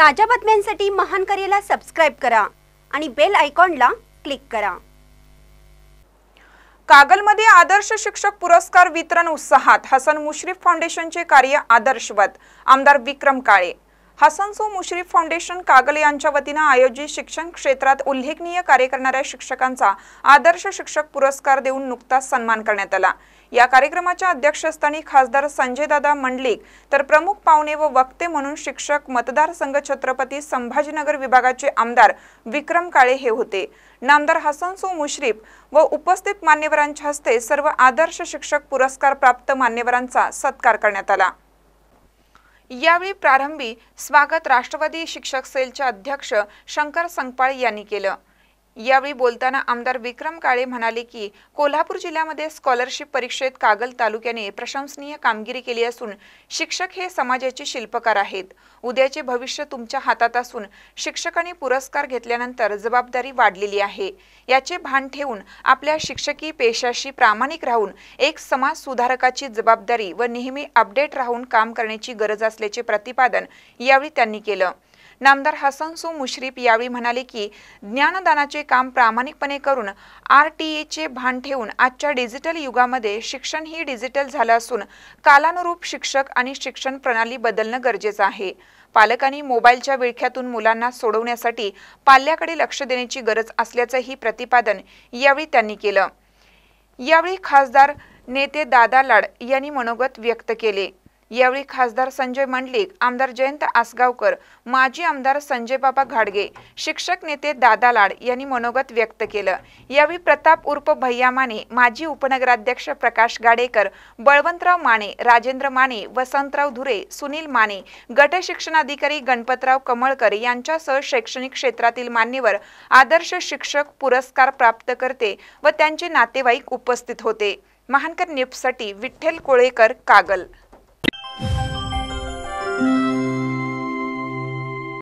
ताज्या बातम्यांसाठी महान करेला सबस्क्राईब करा आणि बेल ला क्लिक करा कागलमध्ये आदर्श शिक्षक पुरस्कार वितरण उत्साहात हसन मुश्रीफ फाउंडेशनचे कार्य आदर्शवत आमदार विक्रम काळे सो मुश्रीफ फाउंडेशन कागल यांच्या वतीनं आयोजित शिक्षण क्षेत्रात उल्लेखनीय कार्य करणाऱ्या शिक्षकांचा आदर्श शिक्षक पुरस्कार देऊन नुकताच सन्मान करण्यात आला या कार्यक्रमाच्या अध्यक्षस्थानी खासदार दादा मंडलिक तर प्रमुख पाहुणे व वक्ते म्हणून शिक्षक मतदारसंघ छत्रपती संभाजीनगर विभागाचे आमदार विक्रम काळे हे होते नामदार हसनसो मुश्रीफ व उपस्थित मान्यवरांच्या हस्ते सर्व आदर्श शिक्षक पुरस्कार प्राप्त मान्यवरांचा सत्कार करण्यात आला यावेळी प्रारंभी स्वागत राष्ट्रवादी शिक्षक सेलच्या अध्यक्ष शंकर संगपाळ यांनी केलं यावेळी बोलताना आमदार विक्रम काळे म्हणाले की कोल्हापूर जिल्ह्यामध्ये स्कॉलरशिप परीक्षेत कागल तालुक्याने प्रशंसनीय कामगिरी केली असून शिक्षक हे समाजाचे शिल्पकार आहेत उद्याचे भविष्य तुमच्या हातात असून शिक्षकांनी पुरस्कार घेतल्यानंतर जबाबदारी वाढलेली आहे याचे भान ठेवून आपल्या शिक्षकी पेशाशी प्रामाणिक राहून एक समाज सुधारकाची जबाबदारी व नेहमी अपडेट राहून काम करण्याची गरज असल्याचे प्रतिपादन यावेळी त्यांनी केलं नामदार हसन सु मुश्रीफ यावेळी म्हणाले की ज्ञानदानाचे काम प्रामाणिकपणे करून आर टी एचे भान ठेवून आजच्या डिजिटल युगामध्ये शिक्षण ही डिजिटल झालं असून कालानुरूप शिक्षक आणि शिक्षण प्रणाली बदलणं गरजेचं आहे पालकांनी मोबाईलच्या विळख्यातून मुलांना सोडवण्यासाठी पाल्याकडे लक्ष देण्याची गरज असल्याचंही प्रतिपादन यावेळी त्यांनी केलं यावेळी खासदार नेते दादा लाड यांनी मनोगत व्यक्त केले यावेळी खासदार संजय मंडलिक आमदार जयंत आसगावकर माजी आमदार संजय बाबा घाडगे शिक्षक नेते दादा लाड यांनी मनोगत व्यक्त केलं यावेळी प्रताप उर्फ भैया माने माजी उपनगराध्यक्ष प्रकाश गाडेकर बळवंतराव माने राजेंद्र माने वसंतराव धुरे सुनील माने गट शिक्षणाधिकारी गणपतराव कमळकर यांच्यासह शैक्षणिक क्षेत्रातील मान्यवर आदर्श शिक्षक पुरस्कार प्राप्त करते व त्यांचे नातेवाईक उपस्थित होते महानकर निपसाठी विठ्ठल कोळेकर कागल